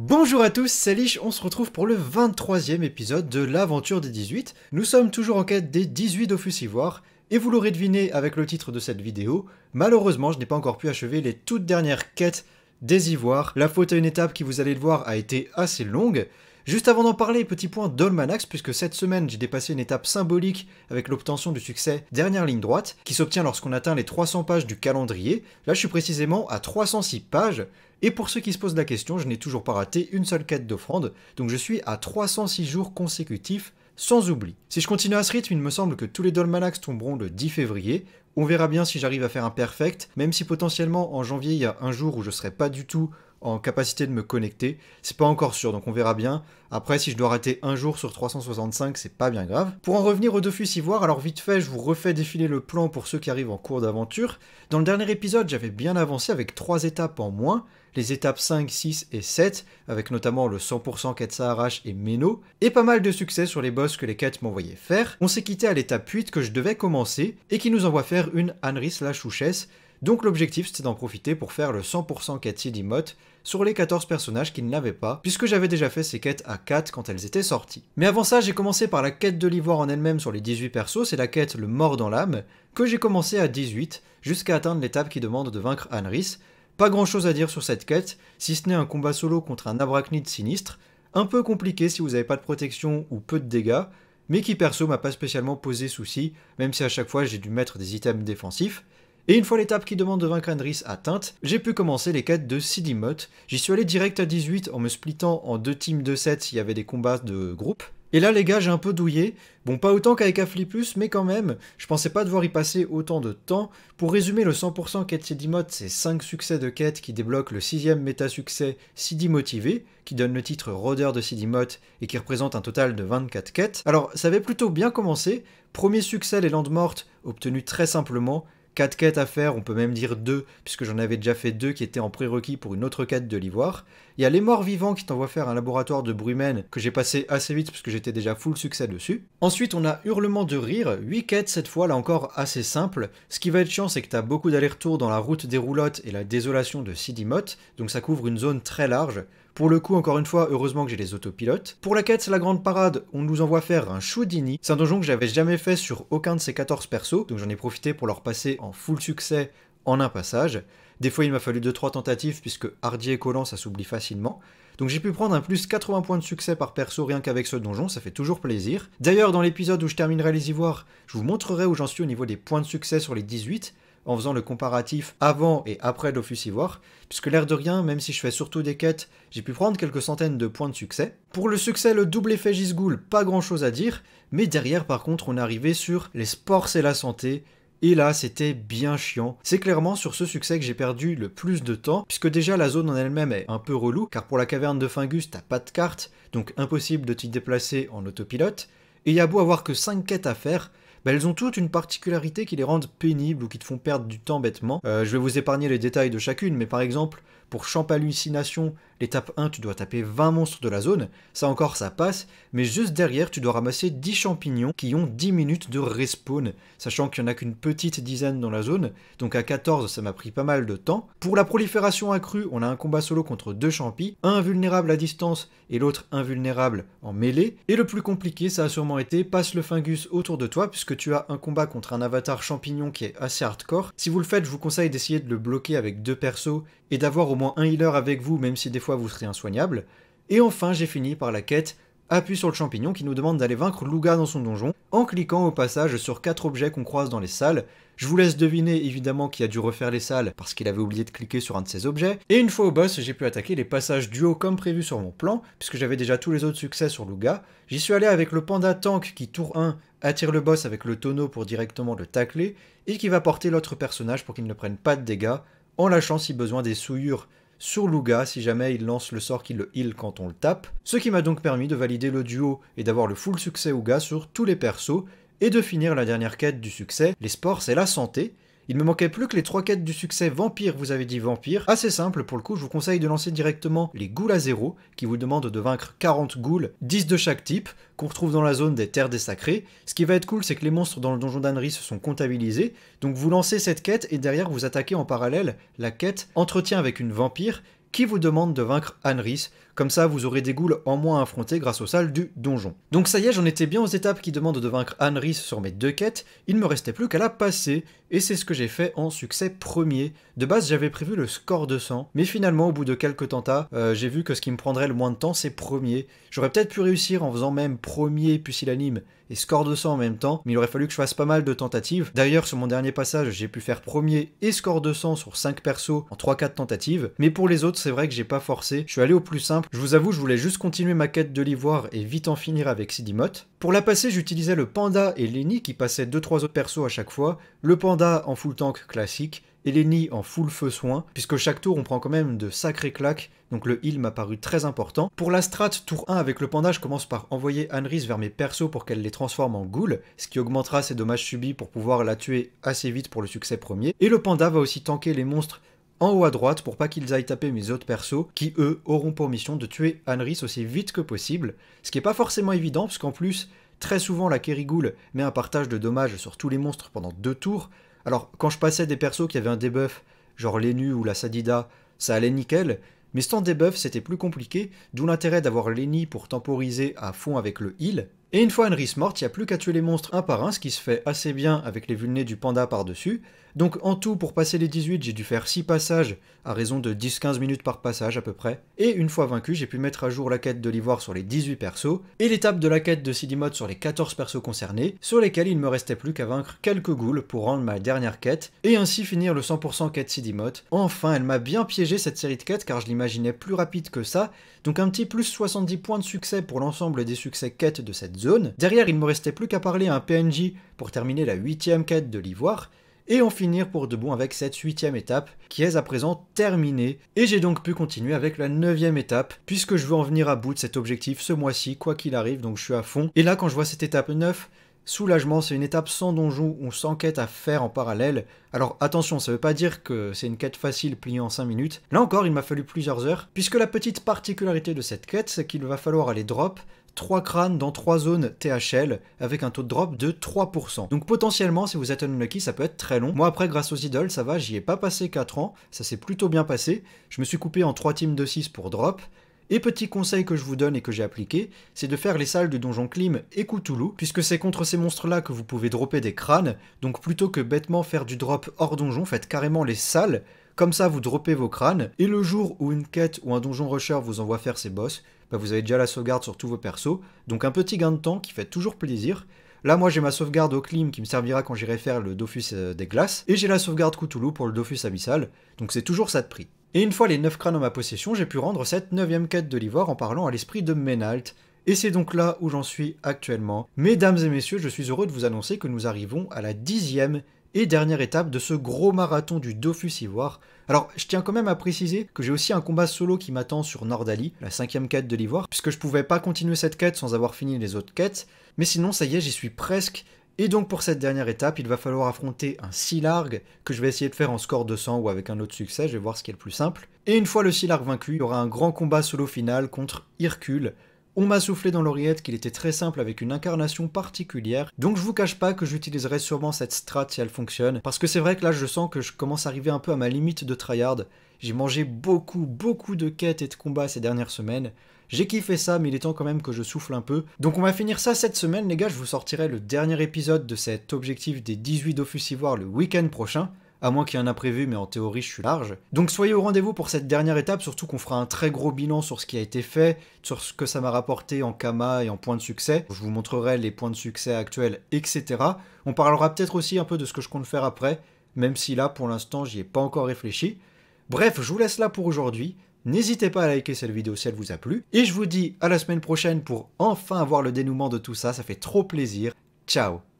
Bonjour à tous, c'est Lich, on se retrouve pour le 23e épisode de l'aventure des 18. Nous sommes toujours en quête des 18 Dofus Ivoire, et vous l'aurez deviné avec le titre de cette vidéo, malheureusement je n'ai pas encore pu achever les toutes dernières quêtes des Ivoires. La faute à une étape qui, vous allez le voir, a été assez longue, Juste avant d'en parler, petit point d'Olmanax, puisque cette semaine j'ai dépassé une étape symbolique avec l'obtention du succès Dernière ligne droite, qui s'obtient lorsqu'on atteint les 300 pages du calendrier. Là je suis précisément à 306 pages, et pour ceux qui se posent la question, je n'ai toujours pas raté une seule quête d'offrande, donc je suis à 306 jours consécutifs sans oubli. Si je continue à ce rythme, il me semble que tous les Dolmanax tomberont le 10 février. On verra bien si j'arrive à faire un perfect, même si potentiellement en janvier il y a un jour où je serai pas du tout en capacité de me connecter. C'est pas encore sûr, donc on verra bien. Après, si je dois rater un jour sur 365, c'est pas bien grave. Pour en revenir au Dofus voir alors vite fait, je vous refais défiler le plan pour ceux qui arrivent en cours d'aventure. Dans le dernier épisode, j'avais bien avancé avec trois étapes en moins, les étapes 5, 6 et 7, avec notamment le 100% quête Saharash et Meno, et pas mal de succès sur les boss que les quêtes m'envoyaient faire. On s'est quitté à l'étape 8 que je devais commencer, et qui nous envoie faire une Anris la Chouchesse, donc l'objectif c'était d'en profiter pour faire le 100% Cathy Dimot sur les 14 personnages ne l'avaient pas, puisque j'avais déjà fait ces quêtes à 4 quand elles étaient sorties. Mais avant ça, j'ai commencé par la quête de l'ivoire en elle-même sur les 18 persos, c'est la quête le mort dans l'âme, que j'ai commencé à 18, jusqu'à atteindre l'étape qui demande de vaincre Anris. Pas grand chose à dire sur cette quête, si ce n'est un combat solo contre un abrachnide sinistre, un peu compliqué si vous n'avez pas de protection ou peu de dégâts, mais qui perso m'a pas spécialement posé souci, même si à chaque fois j'ai dû mettre des items défensifs, et une fois l'étape qui demande de vaincre Andris atteinte, j'ai pu commencer les quêtes de Sidimoth. J'y suis allé direct à 18 en me splittant en deux teams de 7, s'il y avait des combats de groupe. Et là les gars j'ai un peu douillé, bon pas autant qu'avec Aflipus mais quand même, je pensais pas devoir y passer autant de temps. Pour résumer le 100% quête Sidimoth, c'est 5 succès de quête qui débloquent le 6 méta-succès Motivé, qui donne le titre Rodeur de Sidimoth et qui représente un total de 24 quêtes. Alors ça avait plutôt bien commencé, premier succès les Landes Mortes obtenu très simplement, 4 quêtes à faire, on peut même dire deux puisque j'en avais déjà fait deux qui étaient en prérequis pour une autre quête de l'ivoire. Il y a les morts vivants qui t'envoient faire un laboratoire de brumène que j'ai passé assez vite puisque j'étais déjà full succès dessus. Ensuite, on a Hurlement de rire, 8 quêtes cette fois, là encore assez simple. Ce qui va être chiant, c'est que t'as beaucoup d'allers-retours dans la route des roulottes et la désolation de Sidimoth, donc ça couvre une zone très large. Pour le coup, encore une fois, heureusement que j'ai les autopilotes. Pour la quête, c'est la grande parade, on nous envoie faire un Shoudini, C'est un donjon que j'avais jamais fait sur aucun de ces 14 persos, donc j'en ai profité pour leur passer en full succès en un passage. Des fois, il m'a fallu 2-3 tentatives puisque hardier et Collant, ça s'oublie facilement. Donc j'ai pu prendre un plus 80 points de succès par perso rien qu'avec ce donjon, ça fait toujours plaisir. D'ailleurs, dans l'épisode où je terminerai les ivoires, je vous montrerai où j'en suis au niveau des points de succès sur les 18, en faisant le comparatif avant et après l'Office puisque l'air de rien, même si je fais surtout des quêtes, j'ai pu prendre quelques centaines de points de succès. Pour le succès, le double effet Gisgoul, pas grand chose à dire, mais derrière par contre on est arrivé sur les sports et la santé, et là, c'était bien chiant. C'est clairement sur ce succès que j'ai perdu le plus de temps, puisque déjà la zone en elle-même est un peu relou, car pour la caverne de Fingus, t'as pas de carte, donc impossible de t'y déplacer en autopilote, et y a beau avoir que 5 quêtes à faire, bah, elles ont toutes une particularité qui les rendent pénibles ou qui te font perdre du temps bêtement. Euh, je vais vous épargner les détails de chacune, mais par exemple, pour champ hallucination, l'étape 1, tu dois taper 20 monstres de la zone. Ça encore, ça passe. Mais juste derrière, tu dois ramasser 10 champignons qui ont 10 minutes de respawn. Sachant qu'il n'y en a qu'une petite dizaine dans la zone. Donc à 14, ça m'a pris pas mal de temps. Pour la prolifération accrue, on a un combat solo contre deux champis. Un invulnérable à distance et l'autre invulnérable en mêlée. Et le plus compliqué, ça a sûrement été passe le fungus autour de toi puisque tu as un combat contre un avatar champignon qui est assez hardcore. Si vous le faites, je vous conseille d'essayer de le bloquer avec deux persos et d'avoir au moins un healer avec vous, même si des fois vous serez insoignable. Et enfin, j'ai fini par la quête Appui sur le champignon qui nous demande d'aller vaincre Luga dans son donjon, en cliquant au passage sur quatre objets qu'on croise dans les salles. Je vous laisse deviner évidemment qu'il a dû refaire les salles parce qu'il avait oublié de cliquer sur un de ces objets. Et une fois au boss, j'ai pu attaquer les passages du haut comme prévu sur mon plan, puisque j'avais déjà tous les autres succès sur Luga. J'y suis allé avec le panda tank qui tour 1 attire le boss avec le tonneau pour directement le tacler, et qui va porter l'autre personnage pour qu'il ne prenne pas de dégâts, en lâchant si besoin des souillures sur l'Ouga si jamais il lance le sort qui le heal quand on le tape, ce qui m'a donc permis de valider le duo et d'avoir le full succès Ouga sur tous les persos, et de finir la dernière quête du succès, les sports et la santé, il me manquait plus que les trois quêtes du succès Vampire, vous avez dit Vampire. Assez simple pour le coup, je vous conseille de lancer directement les ghouls à zéro, qui vous demandent de vaincre 40 ghouls, 10 de chaque type, qu'on retrouve dans la zone des terres des sacrés. Ce qui va être cool, c'est que les monstres dans le donjon d'Anris se sont comptabilisés, donc vous lancez cette quête et derrière vous attaquez en parallèle la quête Entretien avec une vampire, qui vous demande de vaincre Anris, comme ça vous aurez des ghouls en moins à affronter grâce aux salles du donjon. Donc ça y est, j'en étais bien aux étapes qui demandent de vaincre Anris sur mes deux quêtes, il me restait plus qu'à la passer, et c'est ce que j'ai fait en succès premier. De base, j'avais prévu le score de 100, mais finalement, au bout de quelques tentats, euh, j'ai vu que ce qui me prendrait le moins de temps, c'est premier. J'aurais peut-être pu réussir en faisant même premier pusillanime et score de 100 en même temps, mais il aurait fallu que je fasse pas mal de tentatives. D'ailleurs, sur mon dernier passage, j'ai pu faire premier et score de 100 sur 5 persos en 3-4 tentatives, mais pour les autres, c'est vrai que j'ai pas forcé, je suis allé au plus simple. Je vous avoue, je voulais juste continuer ma quête de l'ivoire et vite en finir avec Sidimot. Pour la passer, j'utilisais le Panda et Lenny qui passaient 2-3 autres persos à chaque fois, le Panda en full tank classique et Lenny en full feu soin, puisque chaque tour on prend quand même de sacrés claques, donc le heal m'a paru très important. Pour la strat, tour 1 avec le Panda, je commence par envoyer Anris vers mes persos pour qu'elle les transforme en ghoul, ce qui augmentera ses dommages subis pour pouvoir la tuer assez vite pour le succès premier, et le Panda va aussi tanker les monstres en haut à droite pour pas qu'ils aillent taper mes autres persos qui eux auront pour mission de tuer Anris aussi vite que possible, ce qui n'est pas forcément évident parce qu'en plus très souvent la Kerigoule met un partage de dommages sur tous les monstres pendant deux tours. Alors quand je passais des persos qui avaient un debuff, genre l'Enu ou la Sadida, ça allait nickel, mais sans debuff c'était plus compliqué, d'où l'intérêt d'avoir l'Eni pour temporiser à fond avec le heal, et une fois Henrys morte, il n'y a plus qu'à tuer les monstres un par un, ce qui se fait assez bien avec les vulnés du panda par-dessus. Donc en tout, pour passer les 18, j'ai dû faire 6 passages, à raison de 10-15 minutes par passage à peu près. Et une fois vaincu, j'ai pu mettre à jour la quête de l'ivoire sur les 18 persos, et l'étape de la quête de Sidimoth sur les 14 persos concernés, sur lesquels il ne me restait plus qu'à vaincre quelques ghouls pour rendre ma dernière quête, et ainsi finir le 100% quête Sidimoth. Enfin, elle m'a bien piégé cette série de quêtes car je l'imaginais plus rapide que ça, donc un petit plus 70 points de succès pour l'ensemble des succès quêtes de cette zone. Derrière, il ne me restait plus qu'à parler à un PNJ pour terminer la huitième quête de l'ivoire, et en finir pour de bon avec cette huitième étape qui est à présent terminée et j'ai donc pu continuer avec la neuvième étape puisque je veux en venir à bout de cet objectif ce mois-ci quoi qu'il arrive donc je suis à fond et là quand je vois cette étape 9 Soulagement, c'est une étape sans donjon ou sans quête à faire en parallèle. Alors attention, ça veut pas dire que c'est une quête facile pliée en 5 minutes. Là encore, il m'a fallu plusieurs heures, puisque la petite particularité de cette quête, c'est qu'il va falloir aller drop 3 crânes dans 3 zones THL avec un taux de drop de 3%. Donc potentiellement, si vous êtes un unlucky, ça peut être très long. Moi après, grâce aux idoles, ça va, j'y ai pas passé 4 ans, ça s'est plutôt bien passé. Je me suis coupé en 3 teams de 6 pour drop. Et petit conseil que je vous donne et que j'ai appliqué, c'est de faire les salles de Donjon Clim et Cthulhu, puisque c'est contre ces monstres-là que vous pouvez dropper des crânes, donc plutôt que bêtement faire du drop hors donjon, faites carrément les salles, comme ça vous dropez vos crânes, et le jour où une quête ou un donjon rusher vous envoie faire ses boss, bah, vous avez déjà la sauvegarde sur tous vos persos. Donc un petit gain de temps qui fait toujours plaisir. Là, moi, j'ai ma sauvegarde au clim qui me servira quand j'irai faire le Dofus euh, des glaces, et j'ai la sauvegarde Cthulhu pour le Dofus abyssal, donc c'est toujours ça de prix. Et une fois les 9 crânes en ma possession, j'ai pu rendre cette 9ème quête de l'ivoire en parlant à l'esprit de Menalt, et c'est donc là où j'en suis actuellement. Mesdames et messieurs, je suis heureux de vous annoncer que nous arrivons à la dixième et dernière étape de ce gros marathon du Dofus Ivoire. Alors, je tiens quand même à préciser que j'ai aussi un combat solo qui m'attend sur Nordali, la cinquième quête de l'Ivoire, puisque je pouvais pas continuer cette quête sans avoir fini les autres quêtes, mais sinon, ça y est, j'y suis presque, et donc pour cette dernière étape, il va falloir affronter un Silarg que je vais essayer de faire en score 200 ou avec un autre succès, je vais voir ce qui est le plus simple. Et une fois le Silarg vaincu, il y aura un grand combat solo final contre Hercule, on m'a soufflé dans l'oreillette qu'il était très simple avec une incarnation particulière, donc je vous cache pas que j'utiliserai sûrement cette strat si elle fonctionne, parce que c'est vrai que là je sens que je commence à arriver un peu à ma limite de tryhard, j'ai mangé beaucoup, beaucoup de quêtes et de combats ces dernières semaines. J'ai kiffé ça, mais il est temps quand même que je souffle un peu. Donc on va finir ça cette semaine, les gars. Je vous sortirai le dernier épisode de cet objectif des 18 d'offensivoire le week-end prochain à moins qu'il y en un prévu, mais en théorie je suis large. Donc soyez au rendez-vous pour cette dernière étape, surtout qu'on fera un très gros bilan sur ce qui a été fait, sur ce que ça m'a rapporté en Kama et en points de succès. Je vous montrerai les points de succès actuels, etc. On parlera peut-être aussi un peu de ce que je compte faire après, même si là pour l'instant j'y ai pas encore réfléchi. Bref, je vous laisse là pour aujourd'hui. N'hésitez pas à liker cette vidéo si elle vous a plu. Et je vous dis à la semaine prochaine pour enfin avoir le dénouement de tout ça, ça fait trop plaisir. Ciao